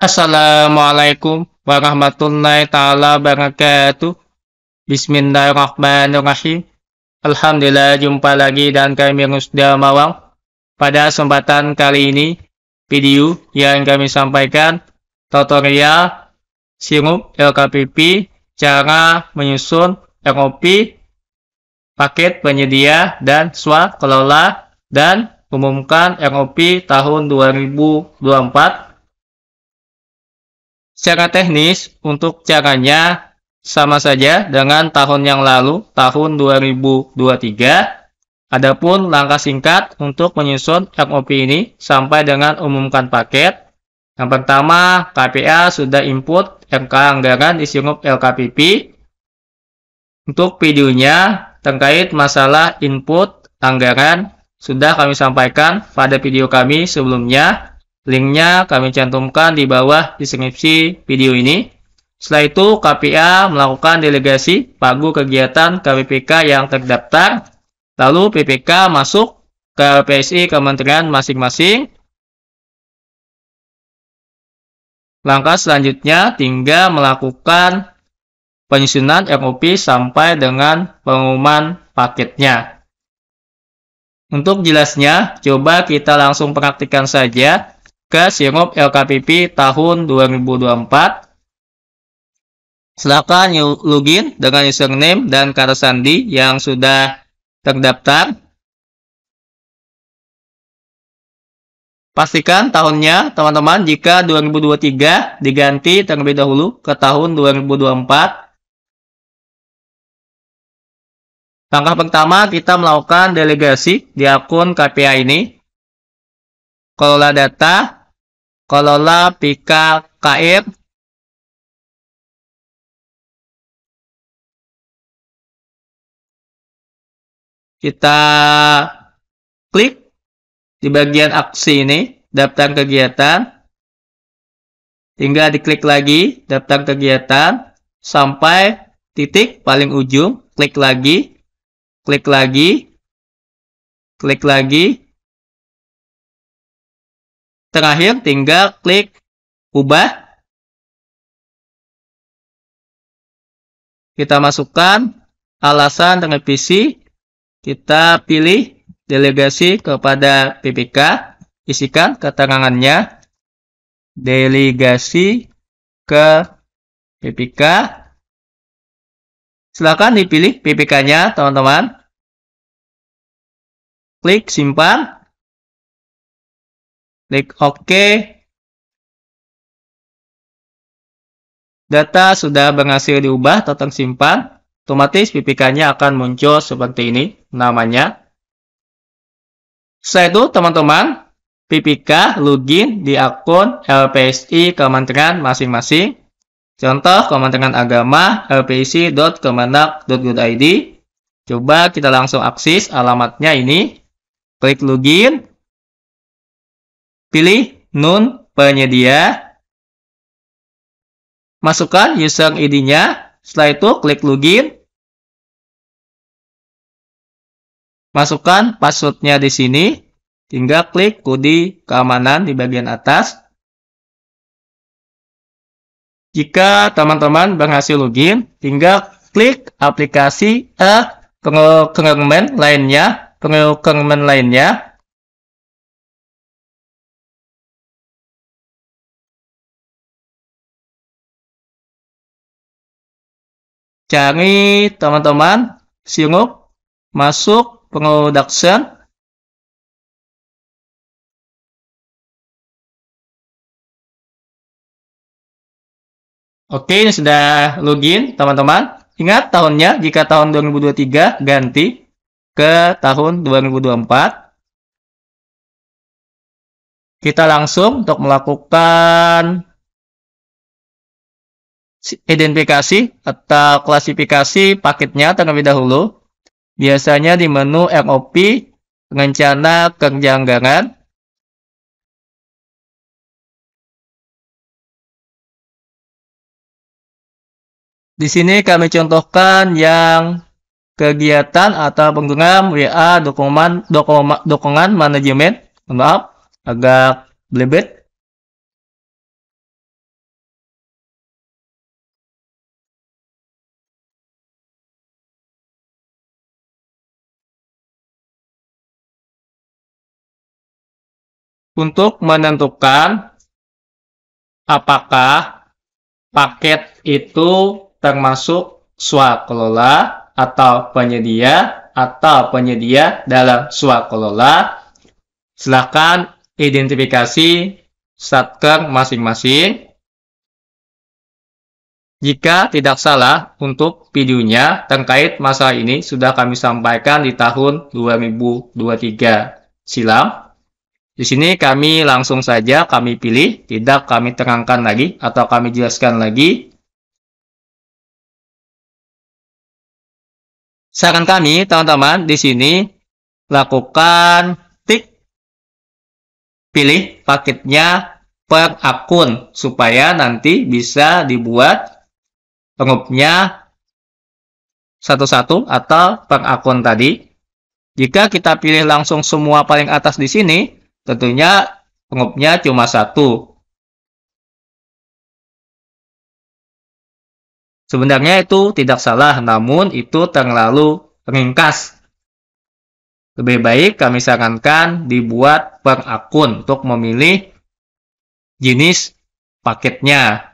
Assalamualaikum warahmatullahi taala wabarakatuh. Bismillahirrahmanirrahim. Alhamdulillah jumpa lagi dan kami Rusda Mawang. Pada kesempatan kali ini, video yang kami sampaikan tutorial sirup LKPP cara menyusun ROP paket penyedia dan swa kelola dan umumkan ROP tahun 2024 Secara teknis, untuk caranya sama saja dengan tahun yang lalu, tahun 2023. Adapun langkah singkat untuk menyusun MOP ini sampai dengan umumkan paket. Yang pertama, KPA sudah input MK anggaran di sirup LKPP. Untuk videonya terkait masalah input anggaran sudah kami sampaikan pada video kami sebelumnya Linknya kami cantumkan di bawah deskripsi video ini. Setelah itu, KPA melakukan delegasi pagu kegiatan KPPK yang terdaftar, lalu PPK masuk ke PSI kementerian masing-masing. Langkah selanjutnya tinggal melakukan penyusunan ROP sampai dengan pengumuman paketnya. Untuk jelasnya, coba kita langsung praktikkan saja ke sirup LKPP tahun 2024. Silakan login dengan username dan kata sandi yang sudah terdaftar. Pastikan tahunnya, teman-teman, jika 2023 diganti terlebih dahulu ke tahun 2024. Langkah pertama kita melakukan delegasi di akun KPI ini. Kelola data, kolola bika kaib kita klik di bagian aksi ini daftar kegiatan tinggal diklik lagi daftar kegiatan sampai titik paling ujung klik lagi klik lagi klik lagi Terakhir, tinggal klik ubah. Kita masukkan alasan revisi. Kita pilih delegasi kepada PPK. Isikan keterangannya. Delegasi ke PPK. Silakan dipilih PPK-nya, teman-teman. Klik simpan. Klik OK. Data sudah berhasil diubah, total simpan. Otomatis ppk akan muncul seperti ini namanya. Setelah itu, teman-teman, PPK login di akun LPSI Kementerian masing-masing. Contoh Kementerian Agama lpsi.kemenak.go.id. Coba kita langsung akses alamatnya ini. Klik login. Pilih Nun penyedia. Masukkan user ID-nya. Setelah itu klik login. Masukkan passwordnya di sini. Tinggal klik kode keamanan di bagian atas. Jika teman-teman berhasil login, tinggal klik aplikasi eh, pengokemen lainnya, pengokemen lainnya, cari teman-teman sirup masuk production Oke, ini sudah login, teman-teman. Ingat tahunnya, jika tahun 2023 ganti ke tahun 2024. Kita langsung untuk melakukan identifikasi atau klasifikasi paketnya terlebih dahulu. Biasanya di menu MOP, rencana kejanggalan, Di sini kami contohkan yang kegiatan atau penggunaan WA dokumen dokumen, dokumen manajemen. Maaf, agak blebet. untuk menentukan apakah paket itu termasuk swakelola atau penyedia atau penyedia dalam swakelola. Silakan identifikasi satker masing-masing. Jika tidak salah, untuk videonya terkait masalah ini sudah kami sampaikan di tahun 2023 silam. Di sini kami langsung saja kami pilih, tidak kami terangkan lagi atau kami jelaskan lagi. Saran kami, teman-teman, di sini lakukan tik pilih paketnya per akun supaya nanti bisa dibuat pengupnya satu-satu atau per akun tadi. Jika kita pilih langsung semua paling atas di sini, Tentunya pengupnya cuma satu. Sebenarnya itu tidak salah, namun itu terlalu ringkas. Lebih baik kami sarankan dibuat per akun untuk memilih jenis paketnya.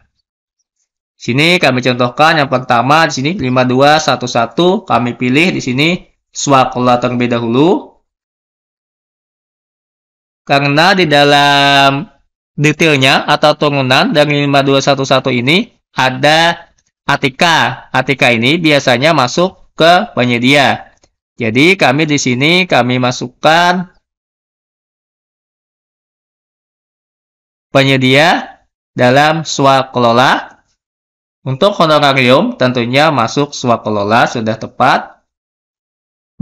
Di Sini kami contohkan yang pertama di sini 5211 kami pilih di sini swap terlebih dahulu karena di dalam detailnya atau turunan dari 5211 ini ada Atika. Atika ini biasanya masuk ke penyedia. Jadi kami di sini kami masukkan penyedia dalam swakelola kelola. Untuk honorarium tentunya masuk swakelola kelola sudah tepat.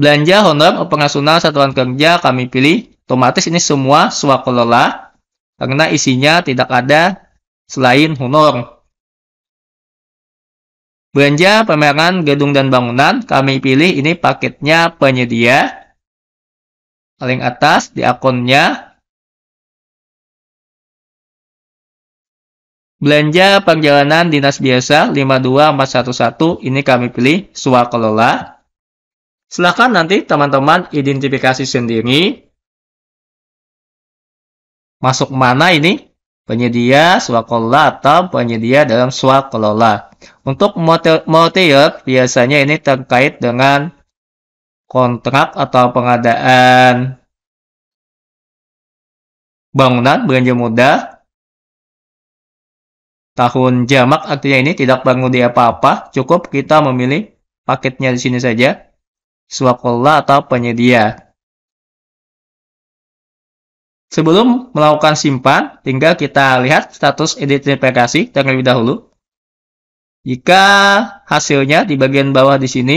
Belanja honor operasional satuan kerja kami pilih otomatis ini semua suakelola karena isinya tidak ada selain honor. Belanja pameran gedung dan bangunan, kami pilih ini paketnya penyedia. Paling atas di akunnya. Belanja perjalanan dinas biasa 52411, ini kami pilih Swakelola. Silahkan nanti teman-teman identifikasi sendiri masuk mana ini? Penyedia swakola atau penyedia dalam swakelola. Untuk motif year biasanya ini terkait dengan kontrak atau pengadaan bangunan belanja muda Tahun jamak artinya ini tidak bangun di apa-apa, cukup kita memilih paketnya di sini saja. Swakola atau penyedia. Sebelum melakukan simpan, tinggal kita lihat status identifikasi terlebih dahulu. Jika hasilnya di bagian bawah di sini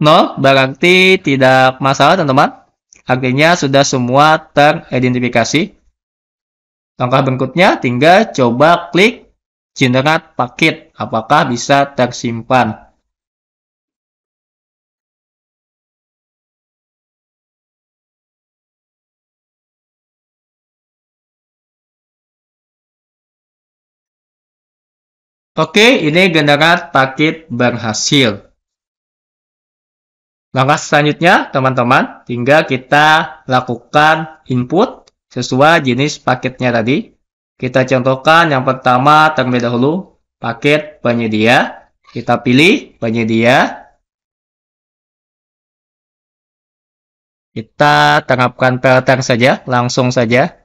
0 berarti tidak masalah teman-teman. Artinya sudah semua teridentifikasi. Langkah berikutnya tinggal coba klik generate paket apakah bisa tersimpan. Oke, ini generat paket berhasil. Langkah selanjutnya, teman-teman, tinggal kita lakukan input sesuai jenis paketnya tadi. Kita contohkan yang pertama terlebih dahulu paket penyedia. Kita pilih penyedia. Kita terapkan filter saja, langsung saja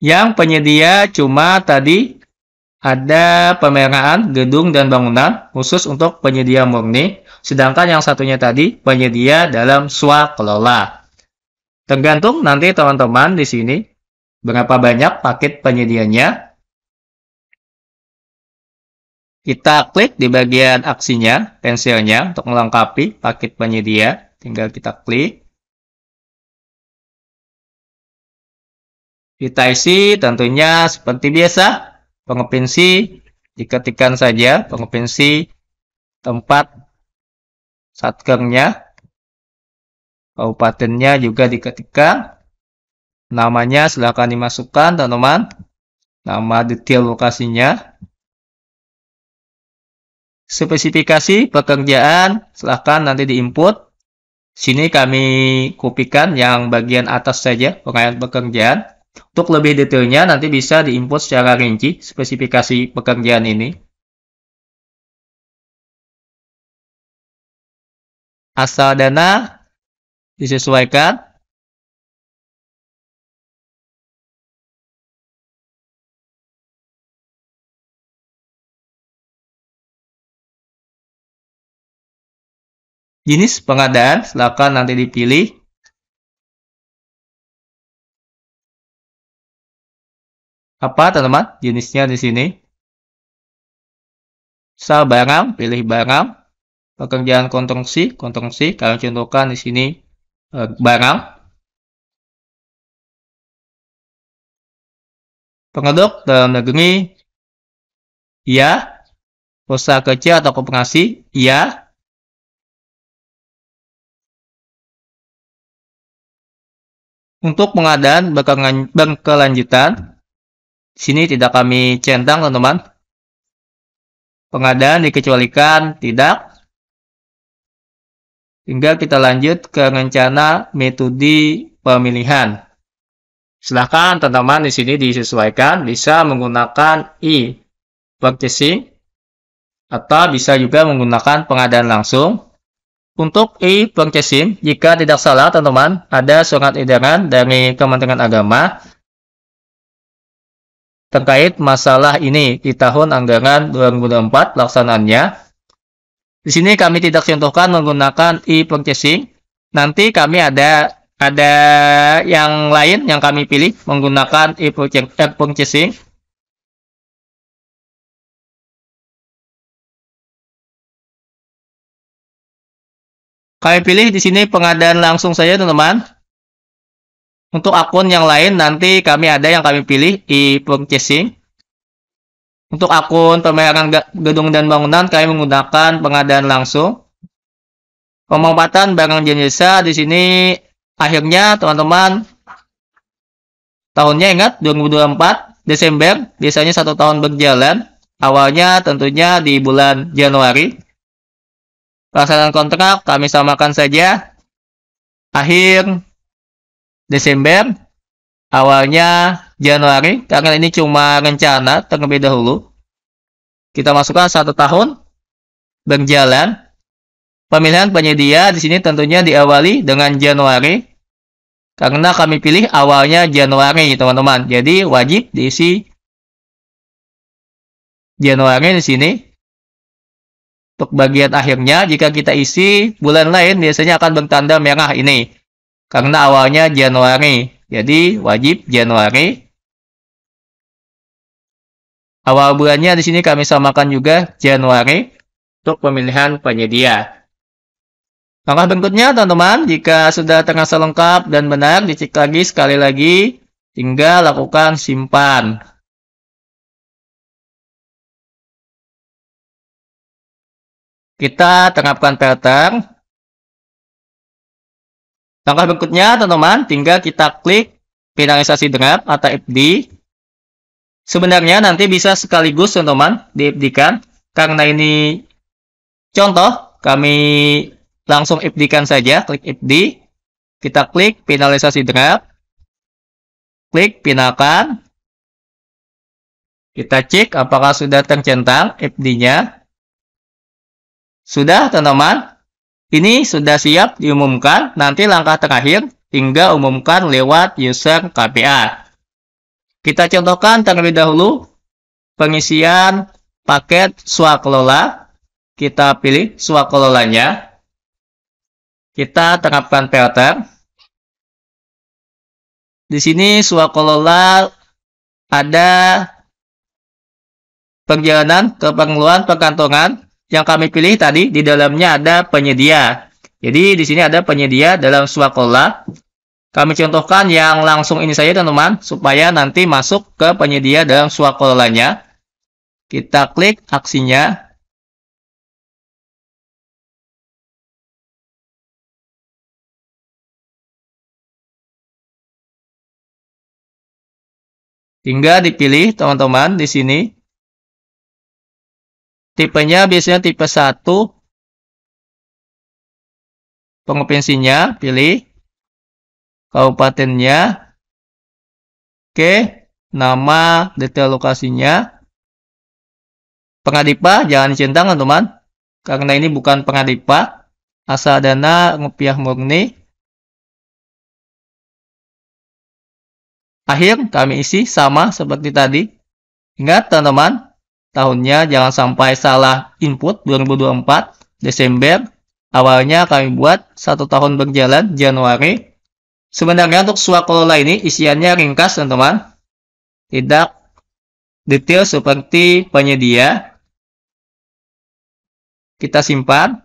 yang penyedia cuma tadi ada pemerangan gedung dan bangunan khusus untuk penyedia murni, sedangkan yang satunya tadi penyedia dalam swakelola. Tergantung nanti teman-teman di sini berapa banyak paket penyedianya. Kita klik di bagian aksinya, pensilnya untuk melengkapi paket penyedia. Tinggal kita klik. Kita isi tentunya seperti biasa, pengepensi diketikkan saja pengepensi tempat satkengnya, kabupatennya juga diketikkan. Namanya silahkan dimasukkan teman-teman, nama detail lokasinya. Spesifikasi pekerjaan silahkan nanti diinput. Sini kami kopikan yang bagian atas saja, pengayaan pekerjaan untuk lebih detailnya nanti bisa diinput secara rinci spesifikasi pekerjaan ini. Asal dana disesuaikan. Jenis pengadaan silakan nanti dipilih apa teman-teman jenisnya di sini. sal barang, pilih barang. Pekerjaan konstruksi, konstruksi. Kalian contohkan di sini eh, barang. pengaduk dalam negeri, iya. Usaha kecil atau koperasi, iya. Untuk pengadaan berkelanjutan, sini tidak kami centang teman-teman. Pengadaan dikecualikan tidak. Tinggal kita lanjut ke rencana metode pemilihan. Silahkan teman-teman di sini disesuaikan bisa menggunakan e purchasing atau bisa juga menggunakan pengadaan langsung. Untuk e-purchasing, jika tidak salah teman-teman, ada surat edaran dari Kementerian Agama terkait masalah ini di tahun anggaran 2024 laksanaannya. Di sini kami tidak contohkan menggunakan e-purchasing. Nanti kami ada ada yang lain yang kami pilih menggunakan e-purchasing. Eh, kami pilih di sini pengadaan langsung saja teman-teman. Untuk akun yang lain nanti kami ada yang kami pilih e-purchasing. Untuk akun pembayaran gedung dan bangunan kami menggunakan pengadaan langsung. Pemanfaatan barang jenisnya di sini akhirnya teman-teman tahunnya ingat 2024 Desember biasanya satu tahun berjalan awalnya tentunya di bulan Januari pelaksanaan kontrak kami samakan saja akhir Desember, awalnya Januari, karena ini cuma rencana terlebih dahulu. Kita masukkan satu tahun berjalan. Pemilihan penyedia di sini tentunya diawali dengan Januari, karena kami pilih awalnya Januari, teman-teman. Jadi wajib diisi Januari di sini. Untuk bagian akhirnya, jika kita isi bulan lain, biasanya akan bertanda merah ini karena awalnya Januari. Jadi wajib Januari. Awal bulannya di sini kami samakan juga Januari untuk pemilihan penyedia. Langkah berikutnya teman-teman, jika sudah terasa lengkap dan benar, dicek lagi sekali lagi hingga lakukan simpan. Kita terapkan petang. Langkah berikutnya teman-teman, tinggal kita klik finalisasi draft atau FD. Sebenarnya nanti bisa sekaligus teman-teman di FD kan. Karena ini contoh, kami langsung FD kan saja, klik FD. Kita klik finalisasi draft. Klik pinalkan. Kita cek apakah sudah tercentang FD-nya. Sudah teman-teman. Ini sudah siap diumumkan, nanti langkah terakhir hingga umumkan lewat user KPA. Kita contohkan terlebih dahulu pengisian paket swakelola. Kita pilih swakelolanya. Kita terapkan filter. Di sini swakelola ada perjalanan ke pengeluaran perkantongan yang kami pilih tadi di dalamnya ada penyedia. Jadi di sini ada penyedia dalam suakola. Kami contohkan yang langsung ini saja teman-teman supaya nanti masuk ke penyedia dalam suakolanya. Kita klik aksinya. Hingga dipilih teman-teman di sini Tipenya biasanya tipe 1. Pengopensinya pilih kabupatennya. Oke, nama detail lokasinya. Pengadipa jangan dicentang teman, karena ini bukan pengadipa. Asal dana ngupiah murni. Akhir kami isi sama seperti tadi. Ingat teman-teman, tahunnya jangan sampai salah input 2024 Desember awalnya kami buat satu tahun berjalan Januari sebenarnya untuk swakolola ini isiannya ringkas teman-teman tidak detail seperti penyedia kita simpan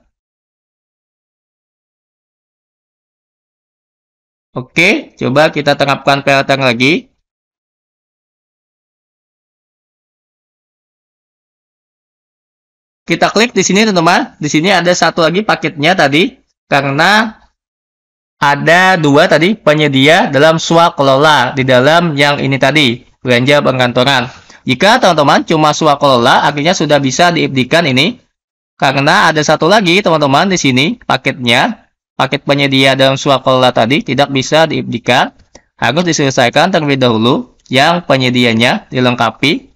Oke, coba kita terapkan PLTN lagi. Kita klik di sini teman-teman. Di sini ada satu lagi paketnya tadi karena ada dua tadi penyedia dalam swakelola di dalam yang ini tadi belanja perkantoran. Jika teman-teman cuma swakelola akhirnya sudah bisa diibdikan ini karena ada satu lagi teman-teman di sini paketnya paket penyedia dalam swakelola tadi tidak bisa diibdikan harus diselesaikan terlebih dahulu yang penyedianya dilengkapi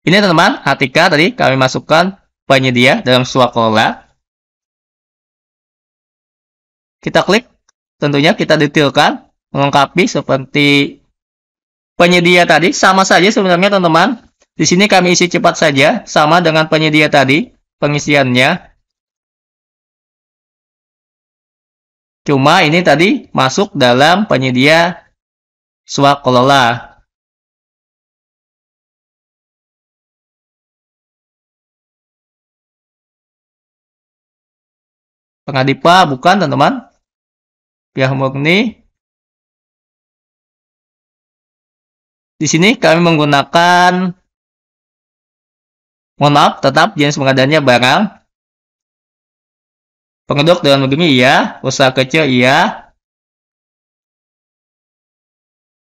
ini teman-teman, h tadi kami masukkan penyedia dalam suap kelola. Kita klik, tentunya kita detailkan, melengkapi seperti penyedia tadi. Sama saja sebenarnya teman-teman. Di sini kami isi cepat saja, sama dengan penyedia tadi, pengisiannya. Cuma ini tadi masuk dalam penyedia suap kelola. pengadipa bukan teman-teman pihak murni di sini kami menggunakan mohon maaf tetap jenis pengadanya barang Pengeduk dengan begini iya usaha kecil iya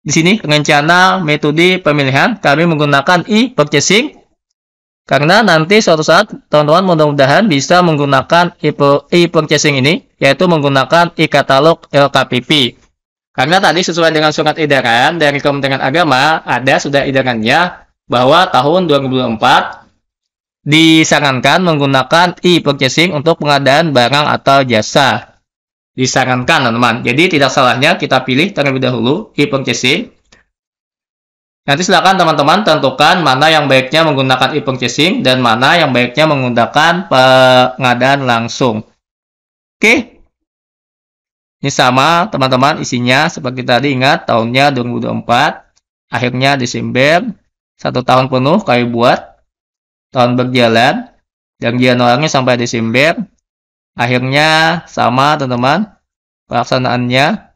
di sini rencana metode pemilihan kami menggunakan e-purchasing karena nanti suatu saat teman-teman mudah-mudahan bisa menggunakan e-purchasing ini, yaitu menggunakan e-katalog LKPP. Karena tadi sesuai dengan surat edaran dari Kementerian Agama, ada sudah edarannya bahwa tahun 2024 disarankan menggunakan e-purchasing untuk pengadaan barang atau jasa. Disarankan, teman-teman. Jadi tidak salahnya kita pilih terlebih dahulu e-purchasing Nanti silakan teman-teman tentukan mana yang baiknya menggunakan e-purchasing dan mana yang baiknya menggunakan pengadaan langsung. Oke. Ini sama teman-teman isinya seperti tadi ingat tahunnya 2024, akhirnya Desember, satu tahun penuh kayu buat, tahun berjalan, dan Januari sampai Desember, akhirnya sama teman-teman pelaksanaannya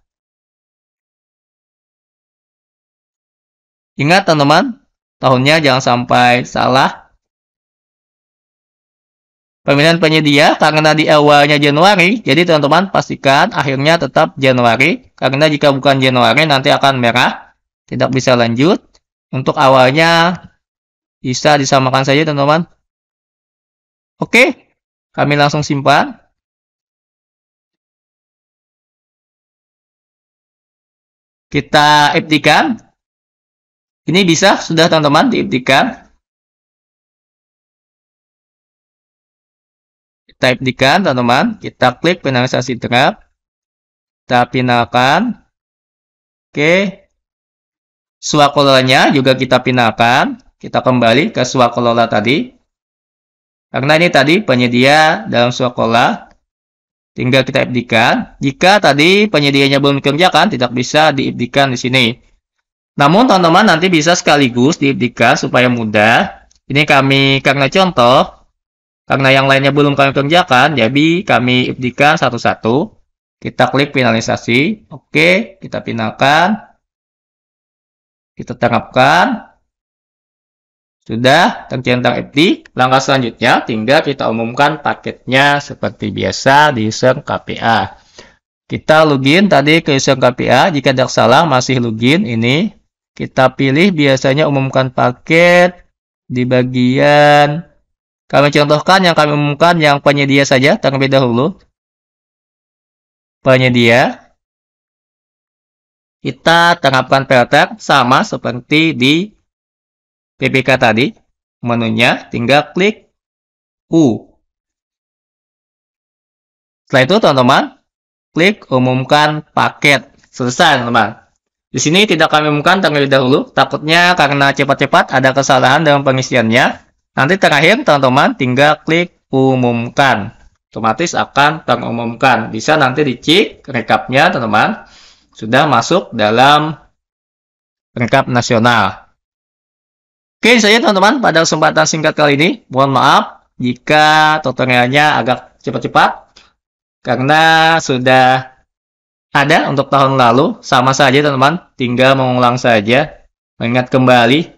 Ingat teman-teman, tahunnya jangan sampai salah. Pemilihan penyedia karena di awalnya Januari, jadi teman-teman pastikan akhirnya tetap Januari. Karena jika bukan Januari nanti akan merah, tidak bisa lanjut. Untuk awalnya bisa disamakan saja teman-teman. Oke, kami langsung simpan. Kita editkan ini bisa sudah teman-teman diibtikan. Kita ibtikan teman-teman. Kita klik penalisasi draft. Kita pinalkan. Oke. Suakololanya juga kita pinalkan. Kita kembali ke suakolola tadi. Karena ini tadi penyedia dalam swakola. Tinggal kita ibdikan. Jika tadi penyedianya belum dikerjakan, tidak bisa diibdikan di sini. Namun teman-teman nanti bisa sekaligus diikhtiar supaya mudah. Ini kami karena contoh, karena yang lainnya belum kami kerjakan, jadi kami ibdikan satu-satu. Kita klik finalisasi. Oke, kita finalkan. Kita tangkapkan, Sudah tercentang FD. Langkah selanjutnya tinggal kita umumkan paketnya seperti biasa di user KPA. Kita login tadi ke user KPA. Jika tidak salah masih login ini kita pilih biasanya umumkan paket di bagian kami contohkan yang kami umumkan yang penyedia saja terlebih dahulu. Penyedia. Kita terapkan filter sama seperti di PPK tadi. Menunya tinggal klik U. Setelah itu teman-teman, klik umumkan paket. Selesai teman-teman. Di sini tidak kami umumkan terlebih dahulu, takutnya karena cepat-cepat ada kesalahan dalam pengisiannya. Nanti terakhir teman-teman tinggal klik umumkan. Otomatis akan terumumkan. Bisa nanti dicek rekapnya teman-teman. Sudah masuk dalam rekap nasional. Oke, saya teman-teman pada kesempatan singkat kali ini. Mohon maaf jika tutorialnya agak cepat-cepat. Karena sudah ada untuk tahun lalu. Sama saja teman-teman, tinggal mengulang saja. Mengingat kembali.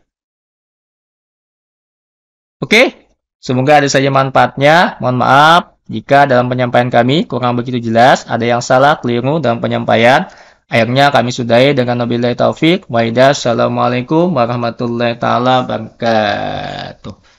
Oke, semoga ada saja manfaatnya. Mohon maaf jika dalam penyampaian kami kurang begitu jelas, ada yang salah, keliru dalam penyampaian. Akhirnya kami sudahi dengan Nabilah Taufik. Waidah, Assalamualaikum warahmatullahi wabarakatuh.